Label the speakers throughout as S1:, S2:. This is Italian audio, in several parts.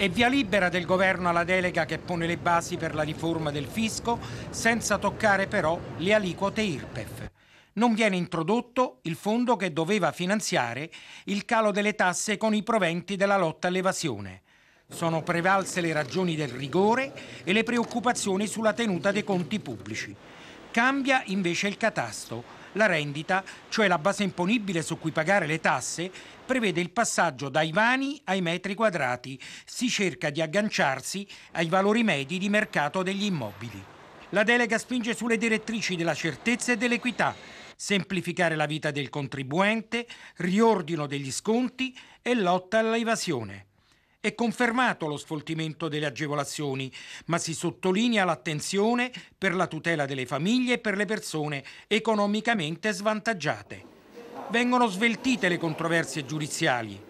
S1: e via libera del governo alla delega che pone le basi per la riforma del fisco senza toccare però le aliquote IRPEF. Non viene introdotto il fondo che doveva finanziare il calo delle tasse con i proventi della lotta all'evasione. Sono prevalse le ragioni del rigore e le preoccupazioni sulla tenuta dei conti pubblici. Cambia invece il catasto la rendita, cioè la base imponibile su cui pagare le tasse, prevede il passaggio dai vani ai metri quadrati. Si cerca di agganciarsi ai valori medi di mercato degli immobili. La delega spinge sulle direttrici della certezza e dell'equità, semplificare la vita del contribuente, riordino degli sconti e lotta all'evasione. È confermato lo sfoltimento delle agevolazioni, ma si sottolinea l'attenzione per la tutela delle famiglie e per le persone economicamente svantaggiate. Vengono sveltite le controversie giudiziali.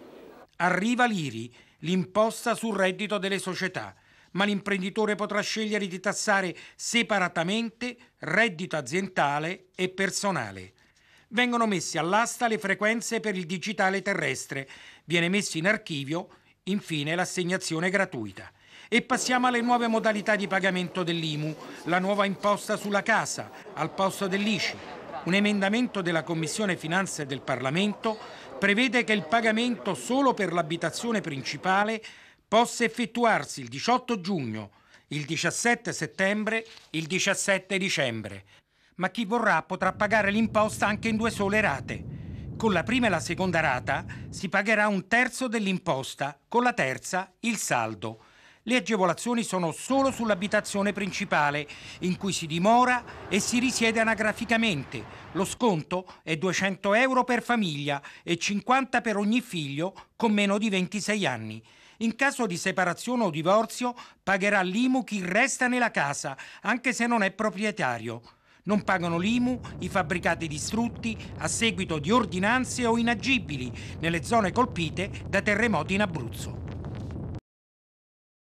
S1: Arriva l'IRI, l'imposta sul reddito delle società, ma l'imprenditore potrà scegliere di tassare separatamente reddito aziendale e personale. Vengono messe all'asta le frequenze per il digitale terrestre, viene messo in archivio Infine l'assegnazione gratuita. E passiamo alle nuove modalità di pagamento dell'IMU, la nuova imposta sulla casa, al posto dell'ICI. Un emendamento della Commissione Finanze del Parlamento prevede che il pagamento solo per l'abitazione principale possa effettuarsi il 18 giugno, il 17 settembre, il 17 dicembre. Ma chi vorrà potrà pagare l'imposta anche in due sole rate. Con la prima e la seconda rata si pagherà un terzo dell'imposta, con la terza il saldo. Le agevolazioni sono solo sull'abitazione principale, in cui si dimora e si risiede anagraficamente. Lo sconto è 200 euro per famiglia e 50 per ogni figlio con meno di 26 anni. In caso di separazione o divorzio pagherà l'IMU chi resta nella casa, anche se non è proprietario. Non pagano l'IMU i fabbricati distrutti a seguito di ordinanze o inagibili nelle zone colpite da terremoti in Abruzzo.